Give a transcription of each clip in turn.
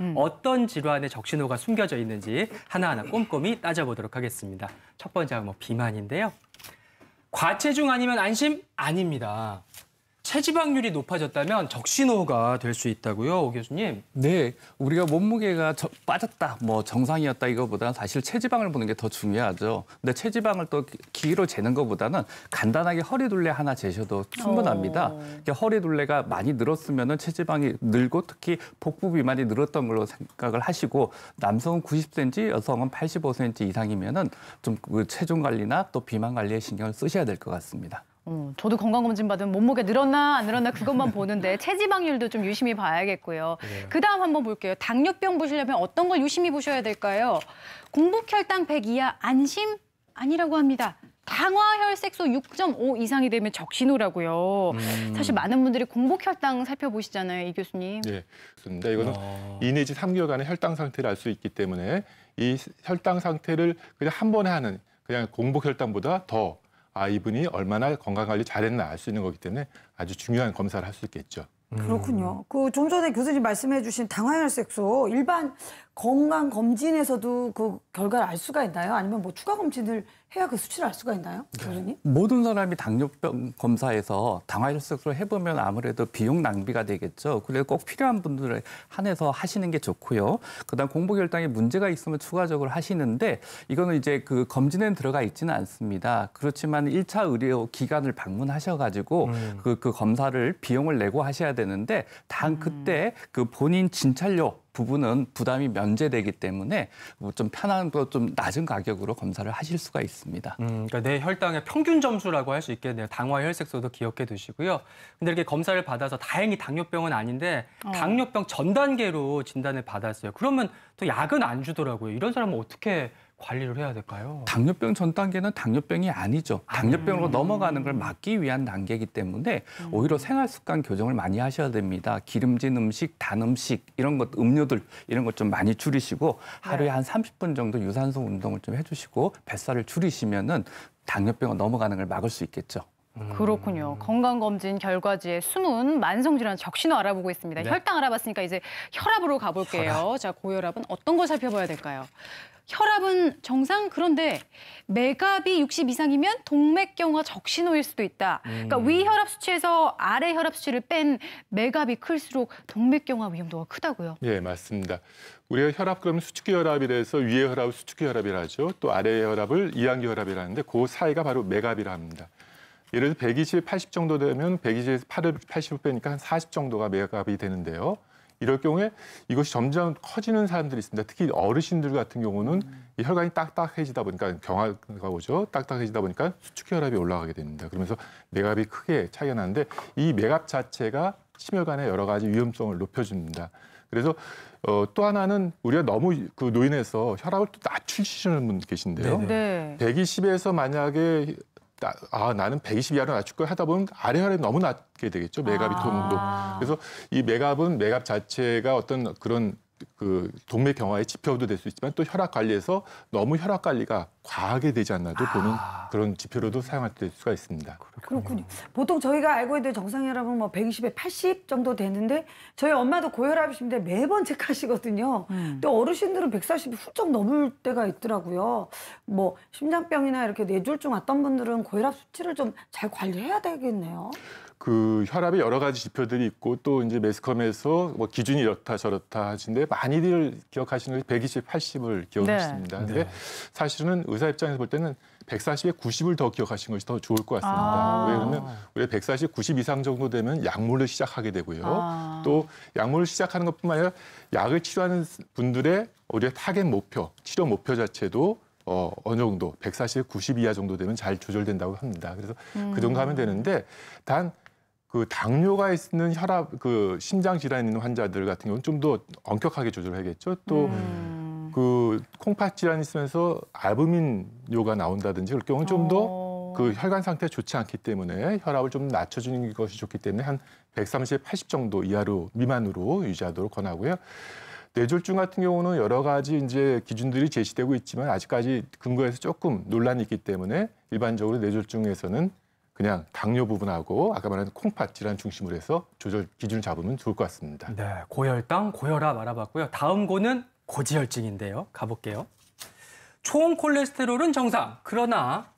음. 어떤 질환에 적신호가 숨겨져 있는지 하나하나 꼼꼼히 따져보도록 하겠습니다. 첫 번째가 뭐 비만인데요. 과체중 아니면 안심 아닙니다. 체지방률이 높아졌다면 적신호가 될 수 있다고요, 오 교수님? 네, 우리가 몸무게가 저, 빠졌다, 뭐 정상이었다 이거보다 는 사실 체지방을 보는 게 더 중요하죠. 근데 체지방을 또 기로 재는 것보다는 간단하게 허리둘레 하나 재셔도 충분합니다. 그러니까 허리둘레가 많이 늘었으면 은 체지방이 늘고 특히 복부 비만이 늘었던 걸로 생각을 하시고 남성은 90cm, 여성은 85cm 이상이면 은좀 그 체중 관리나 또 비만 관리에 신경을 쓰셔야 될 것 같습니다. 어, 저도 건강검진 받으면 몸무게 늘었나 안 늘었나 그것만 보는데 체지방률도 좀 유심히 봐야겠고요. 네. 그다음 한번 볼게요. 당뇨병 보시려면 어떤 걸 유심히 보셔야 될까요? 공복혈당 100 이하 안심 아니라고 합니다. 당화혈색소 6.5 이상이 되면 적신호라고요. 음... 사실 많은 분들이 공복혈당 살펴보시잖아요, 이 교수님. 네, 그런데 이거는 아... 2 내지 3개월간의 혈당 상태를 알 수 있기 때문에 이 혈당 상태를 그냥 한 번에 하는 그냥 공복혈당보다 더아 이분이 얼마나 건강관리 잘했나 알 수 있는 거기 때문에 아주 중요한 검사를 할 수 있겠죠. 음. 그렇군요. 그 좀 전에 교수님 말씀해주신 당화혈 색소 일반 건강 검진에서도 그 결과를 알 수가 있나요? 아니면 뭐 추가 검진을 해야 그 수치를 알 수가 있나요? 네. 교수님? 네. 모든 사람이 당뇨병 검사에서 당화혈색소를 해보면 아무래도 비용 낭비가 되겠죠. 그래서 꼭 필요한 분들에 한해서 하시는 게 좋고요. 그다음 공복혈당에 문제가 있으면 추가적으로 하시는데 이거는 이제 그 검진에는 들어가 있지는 않습니다. 그렇지만 1차 의료 기관을 방문하셔가지고 음. 그, 그 검사를 비용을 내고 하셔야 되는데 당 음. 그때 그 본인 진찰료 부분은 부담이 면제되기 때문에 뭐 좀 편한 좀 낮은 가격으로 검사를 하실 수가 있습니다. 음, 그러니까 내 혈당의 평균 점수라고 할 수 있겠네요. 당화 혈색소도 기억해 두시고요. 근데 이렇게 검사를 받아서 다행히 당뇨병은 아닌데 어. 당뇨병 전 단계로 진단을 받았어요. 그러면 또 약은 안 주더라고요. 이런 사람은 어떻게 관리를 해야 될까요? 당뇨병 전 단계는 당뇨병이 아니죠. 아, 당뇨병으로 음. 넘어가는 걸 막기 위한 단계이기 때문에 음. 오히려 생활 습관 교정을 많이 하셔야 됩니다. 기름진 음식, 단 음식 이런 것 음료들 이런 것 좀 많이 줄이시고 하루에 네. 한 30분 정도 유산소 운동을 좀 해주시고 뱃살을 줄이시면은 당뇨병을 넘어가는 걸 막을 수 있겠죠. 음. 그렇군요. 건강검진 결과지에 숨은 만성질환 적신호 알아보고 있습니다. 네. 혈당 알아봤으니까 이제 혈압으로 가볼게요. 혈압. 자, 고혈압은 어떤 걸 살펴봐야 될까요? 혈압은 정상 그런데 맥압이 60 이상이면 동맥경화 적신호일 수도 있다. 그러니까 음. 그러니까 위혈압 수치에서 아래 혈압 수치를 뺀 맥압이 클수록 동맥경화 위험도가 크다고요. 예, 맞습니다. 우리가 혈압 그러면 수축기 혈압이라서 위의 혈압을 수축기 혈압이라 하죠. 또 아래의 혈압을 이항기 혈압이라 하는데 그 사이가 바로 맥압이라 합니다. 예를 들어 120, 80 정도 되면 120에서 80을 빼니까 한 40 정도가 매각이 되는데요. 이럴 경우에 이것이 점점 커지는 사람들이 있습니다. 특히 어르신들 같은 경우는 이 혈관이 딱딱해지다 보니까 경화가 오죠. 딱딱해지다 보니까 수축혈압이 올라가게 됩니다. 그러면서 맥압이 크게 차이가 나는데 이 맥압 자체가 심혈관의 여러 가지 위험성을 높여줍니다. 그래서 어, 또 하나는 우리가 너무 그 노인에서 혈압을 또 낮추시는 분 계신데요. 네. 120에서 만약에 아 나는 120 이하로 낮출 걸 하다 보면 아래아래 너무 낮게 되겠죠 메가비톤 아. 통도 그래서 이메가은메가 자체가 어떤 그런 그 동맥 경화의 지표도 될 수 있지만 또 혈압 관리에서 너무 혈압 관리가 과하게 되지 않나도 아... 보는 그런 지표로도 사용할 수가 있습니다. 그렇군요. 그렇군요. 보통 저희가 알고 있는 정상혈압은 뭐 120에 80 정도 되는데 저희 엄마도 고혈압이신데 매번 체크하시거든요. 음. 또 어르신들은 140이 훌쩍 넘을 때가 있더라고요. 뭐 심장병이나 이렇게 뇌졸중 왔던 분들은 고혈압 수치를 좀 잘 관리해야 되겠네요. 그혈압이 여러 가지 지표들이 있고 또 이제 매스컴에서 뭐 기준이 이렇다 저렇다 하신데 많이들 기억하시는 게 120, 80을 기억하십니다. 네. 근데 네. 사실은 의사 입장에서 볼 때는 140에 90을 더 기억하시는 것이 더 좋을 것 같습니다. 아. 왜냐하면 우리 140, 90 이상 정도 되면 약물을 시작하게 되고요. 아. 또 약물을 시작하는 것뿐만 아니라 약을 치료하는 분들의 우리의 타겟 목표, 치료 목표 자체도 어, 어느 정도 140, 90 이하 정도 되면 잘 조절된다고 합니다. 그래서 음. 그 정도 하면 음. 되는데 단그 당뇨가 있는 혈압 그 심장 질환 있는 환자들 같은 경우는 좀 더 엄격하게 조절해야겠죠. 또 음. 그 콩팥 질환이 있으면서 알부민뇨가 나온다든지 그럴 경우는 좀더그 어. 혈관 상태 좋지 않기 때문에 혈압을 좀 낮춰주는 것이 좋기 때문에 한 130, 80 정도 이하로 미만으로 유지하도록 권하고요. 뇌졸중 같은 경우는 여러 가지 이제 기준들이 제시되고 있지만 아직까지 근거에서 조금 논란이 있기 때문에 일반적으로 뇌졸중에서는 그냥 당뇨 부분하고 아까 말한 콩팥 질환 중심으로 해서 조절 기준을 잡으면 좋을 것 같습니다. 네, 고혈당, 고혈압 알아봤고요. 다음 고는 고지혈증인데요. 가볼게요. 초음 콜레스테롤은 정상. 그러나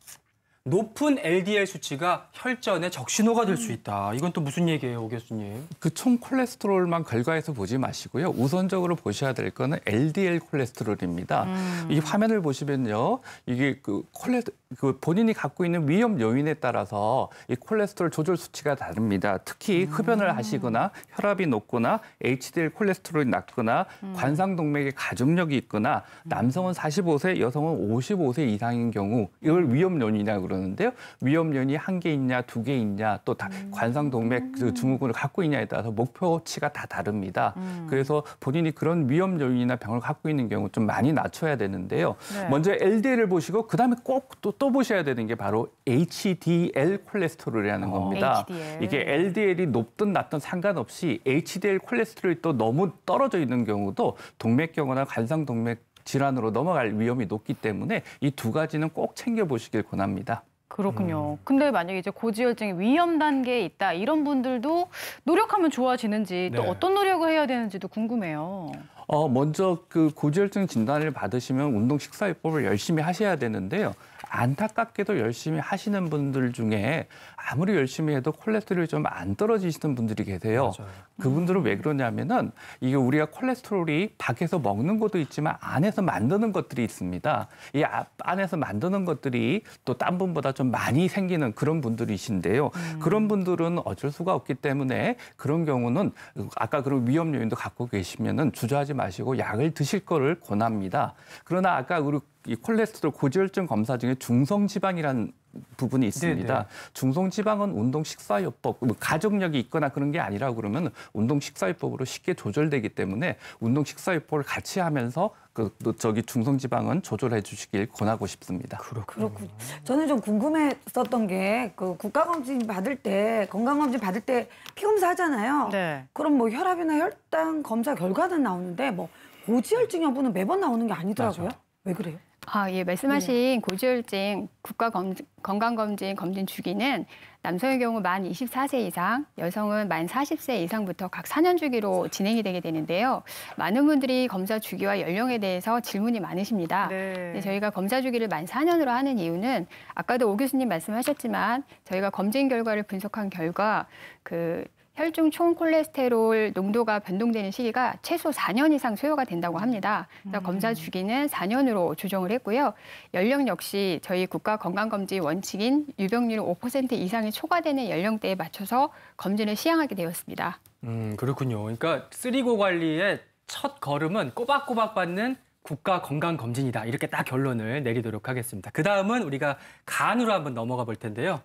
높은 LDL 수치가 혈전의 적신호가 될수 음. 있다. 이건 또 무슨 얘기예요, 오 교수님? 그 총 콜레스테롤만 결과에서 보지 마시고요. 우선적으로 보셔야 될 거는 LDL 콜레스테롤입니다. 음. 이 화면을 보시면요. 이게 그 콜레 그 본인이 갖고 있는 위험 요인에 따라서 이 콜레스테롤 조절 수치가 다릅니다. 특히 음. 흡연을 하시거나 혈압이 높거나 HDL 콜레스테롤이 낮거나 음. 관상동맥에 가족력이 있거나 음. 남성은 45세, 여성은 55세 이상인 경우 이걸 위험 요인이라고 그러는데요. 위험련이 한 개 있냐, 두 개 있냐, 또다 음. 관상동맥 그 증후군을 갖고 있냐에 따라서 목표치가 다 다릅니다. 음. 그래서 본인이 그런 위험 요인이나 병을 갖고 있는 경우 좀 많이 낮춰야 되는데요. 네. 먼저 LDL을 보시고 그다음에 꼭또 또 보셔야 되는 게 바로 HDL 콜레스테롤이라는 어, 겁니다. HDL. 이게 LDL이 높든 낮든 상관없이 HDL 콜레스테롤이 또 너무 떨어져 있는 경우도 동맥경화나 관상동맥 질환으로 넘어갈 위험이 높기 때문에 이 두 가지는 꼭 챙겨보시길 권합니다. 그렇군요. 음. 근데 만약에 이제 고지혈증이 위험 단계에 있다 이런 분들도 노력하면 좋아지는지 또 네. 어떤 노력을 해야 되는지도 궁금해요. 어, 먼저 그 고지혈증 진단을 받으시면 운동 식사요법을 열심히 하셔야 되는데요. 안타깝게도 열심히 하시는 분들 중에 아무리 열심히 해도 콜레스테롤이 좀 안 떨어지시는 분들이 계세요. 맞아요. 그분들은 왜 음. 그러냐면은 이게 우리가 콜레스테롤이 밖에서 먹는 것도 있지만 안에서 만드는 것들이 있습니다. 이 안에서 만드는 것들이 또 딴 분보다 좀 많이 생기는 그런 분들이신데요. 음. 그런 분들은 어쩔 수가 없기 때문에 그런 경우는 아까 그런 위험 요인도 갖고 계시면은 주저하지 마시고 약을 드실 거를 권합니다. 그러나 아까 우리 이 콜레스테롤 고지혈증 검사 중에 중성지방이라는 부분이 있습니다. 네네. 중성지방은 운동식사요법, 뭐 가족력이 있거나 그런 게 아니라 그러면 운동식사요법으로 쉽게 조절되기 때문에 운동식사요법을 같이 하면서 그, 그 저기 중성지방은 조절해 주시길 권하고 싶습니다. 그렇군요. 그렇군. 저는 좀 궁금했었던 게 그 국가검진 받을 때 건강검진 받을 때 피검사 하잖아요. 네. 그럼 뭐 혈압이나 혈당 검사 결과는 나오는데 뭐 고지혈증 여부는 매번 나오는 게 아니더라고요. 맞아. 왜 그래요? 아, 예, 말씀하신 네. 고지혈증 국가건강검진 검진 주기는 남성의 경우 만 24세 이상, 여성은 만 40세 이상부터 각 4년 주기로 진행이 되게 되는데요. 많은 분들이 검사 주기와 연령에 대해서 질문이 많으십니다. 네. 네 저희가 검사 주기를 만 4년으로 하는 이유는 아까도 오 교수님 말씀하셨지만 저희가 검진 결과를 분석한 결과 그 혈중 총 콜레스테롤 농도가 변동되는 시기가 최소 4년 이상 소요가 된다고 합니다. 그래서 음. 검사 주기는 4년으로 조정을 했고요. 연령 역시 저희 국가 건강검진 원칙인 유병률 5% 이상이 초과되는 연령대에 맞춰서 검진을 시행하게 되었습니다. 음, 그렇군요. 그러니까 쓰리고 관리의 첫 걸음은 꼬박꼬박 받는 국가 건강 검진이다. 이렇게 딱 결론을 내리도록 하겠습니다. 그 다음은 우리가 간으로 한번 넘어가 볼 텐데요.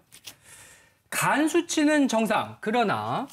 간 수치는 정상. 그러나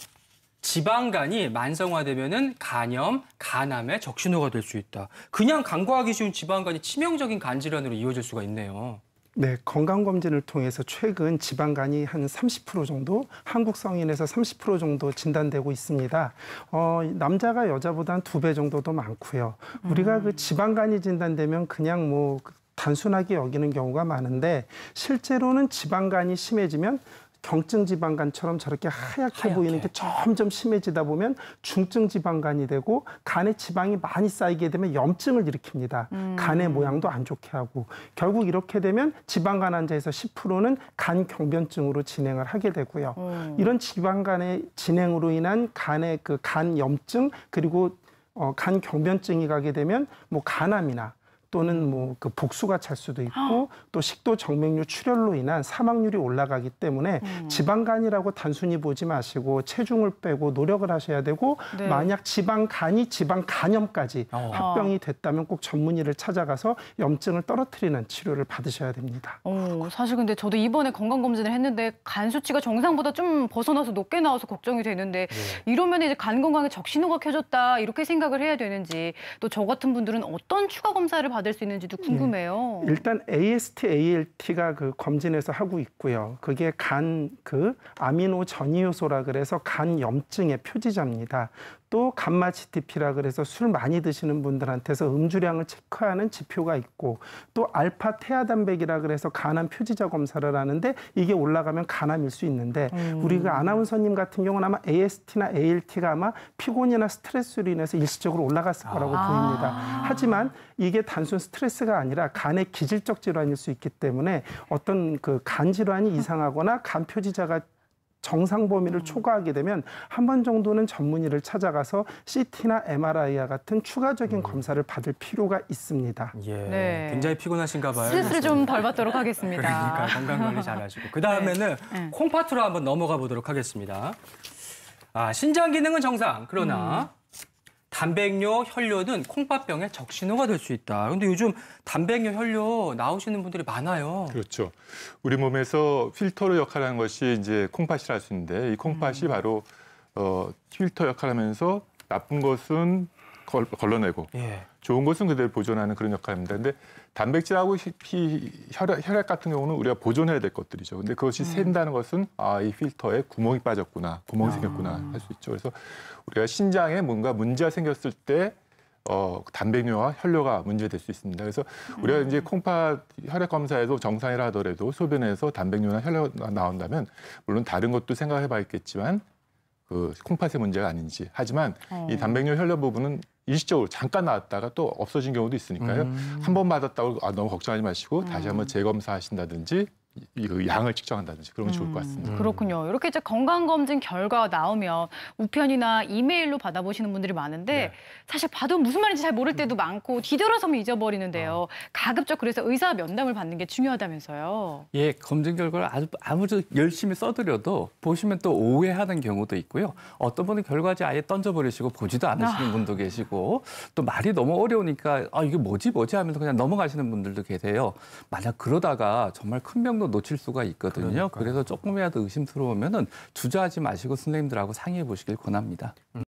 지방간이 만성화되면은 간염, 간암의 적신호가 될 수 있다. 그냥 간과하기 쉬운 지방간이 치명적인 간 질환으로 이어질 수가 있네요. 네, 건강검진을 통해서 최근 지방간이 한 30% 정도, 한국 성인에서 30% 정도 진단되고 있습니다. 어, 남자가 여자보다 두배 정도 도 많고요. 우리가 그 지방간이 진단되면 그냥 뭐 단순하게 여기는 경우가 많은데 실제로는 지방간이 심해지면 경증 지방간처럼 저렇게 하얗게, 하얗게, 보이는 게 점점 심해지다 보면 중증 지방간이 되고 간에 지방이 많이 쌓이게 되면 염증을 일으킵니다. 음. 간의 모양도 안 좋게 하고 결국 이렇게 되면 지방간 환자에서 10%는 간 경변증으로 진행을 하게 되고요. 음. 이런 지방간의 진행으로 인한 간의 그 간 염증 그리고 어, 간 경변증이 가게 되면 뭐 간암이나 또는 뭐 그 복수가 찰 수도 있고 또 식도 정맥류 출혈로 인한 사망률이 올라가기 때문에 음. 지방간이라고 단순히 보지 마시고 체중을 빼고 노력을 하셔야 되고 네. 만약 지방간이 지방간염까지 어. 합병이 됐다면 꼭 전문의를 찾아가서 염증을 떨어뜨리는 치료를 받으셔야 됩니다. 어, 사실 근데 저도 이번에 건강 검진을 했는데 간 수치가 정상보다 좀 벗어나서 높게 나와서 걱정이 되는데 네. 이러면 이제 간 건강에 적신호가 켜졌다 이렇게 생각을 해야 되는지 또 저 같은 분들은 어떤 추가 검사를 받 받을 수 있는지도 예. 궁금해요. 네. 일단 AST, ALT가 그 검진에서 하고 있고요. 그게 간 그 아미노 전이효소라 그래서 간 염증의 표지자입니다. 또 감마CTP라 그래서 술 많이 드시는 분들한테서 음주량을 체크하는 지표가 있고 또 알파 태아단백이라 그래서 간암 표지자 검사를 하는데 이게 올라가면 간암일 수 있는데 음. 우리 그 아나운서님 같은 경우는 아마 AST나 ALT가 아마 피곤이나 스트레스로 인해서 일시적으로 올라갔을 아. 거라고 아. 보입니다. 하지만 이게 단순 스트레스가 아니라 간의 기질적 질환일 수 있기 때문에 어떤 그 간 질환이 이상하거나 간 표지자가 정상 범위를 음. 초과하게 되면 한 번 정도는 전문의를 찾아가서 CT나 MRI와 같은 추가적인 음. 검사를 받을 필요가 있습니다. 예, 네. 굉장히 피곤하신가 봐요. 스트레스좀덜 받도록 하겠습니다. 그러니까 건강 관리 잘하시고 그 다음에는 네. 네. 콩파트로 한번 넘어가 보도록 하겠습니다. 아, 신장 기능은 정상 그러나 음. 단백뇨, 혈뇨는 콩팥병의 적신호가 될 수 있다. 그런데 요즘 단백뇨, 혈뇨 나오시는 분들이 많아요. 그렇죠. 우리 몸에서 필터로 역할하는 것이 이제 콩팥이라 할 수 있는데 이 콩팥이 음. 바로 어, 필터 역할하면서 나쁜 것은 걸, 걸러내고 예. 좋은 것은 그대로 보존하는 그런 역할입니다. 근데 단백질하고 피, 혈액, 혈액 같은 경우는 우리가 보존해야 될 것들이죠. 근데 그것이 음. 샌다는 것은 아, 이 필터에 구멍이 빠졌구나, 구멍이 아. 생겼구나 할 수 있죠. 그래서 우리가 신장에 뭔가 문제가 생겼을 때 어, 단백뇨와 혈뇨가 문제될 수 있습니다. 그래서 우리가 음. 이제 콩팥 혈액 검사에서 정상이라 하더라도 소변에서 단백뇨나 혈뇨가 나온다면 물론 다른 것도 생각해 봐야겠지만 그 콩팥의 문제가 아닌지. 하지만 어. 이 단백뇨 혈뇨 부분은 일시적으로 잠깐 나왔다가 또 없어진 경우도 있으니까요. 음. 한번 맞았다고 아, 너무 걱정하지 마시고 다시 음. 한번 재검사하신다든지 이 그 양을 측정한다든지 그런 게 좋을 것 음. 같습니다. 음, 그렇군요. 이렇게 이제 건강검진 결과 나오면 우편이나 이메일로 받아보시는 분들이 많은데 네. 사실 봐도 무슨 말인지 잘 모를 때도 많고 뒤돌아서면 잊어버리는데요. 아. 가급적 그래서 의사 면담을 받는 게 중요하다면서요. 예, 검진 결과를 아주 아무리 열심히 써드려도 보시면 또 오해하는 경우도 있고요. 어떤 분은 결과지 아예 던져버리시고 보지도 않으시는 아. 분도 계시고 또 말이 너무 어려우니까 아 이게 뭐지 뭐지 하면서 그냥 넘어가시는 분들도 계세요. 만약 그러다가 정말 큰병 정 놓칠 수가 있거든요. 그러니까요. 그래서 조금이라도 의심스러우면은 주저하지 마시고 선생님들하고 상의해 보시길 권합니다. 음.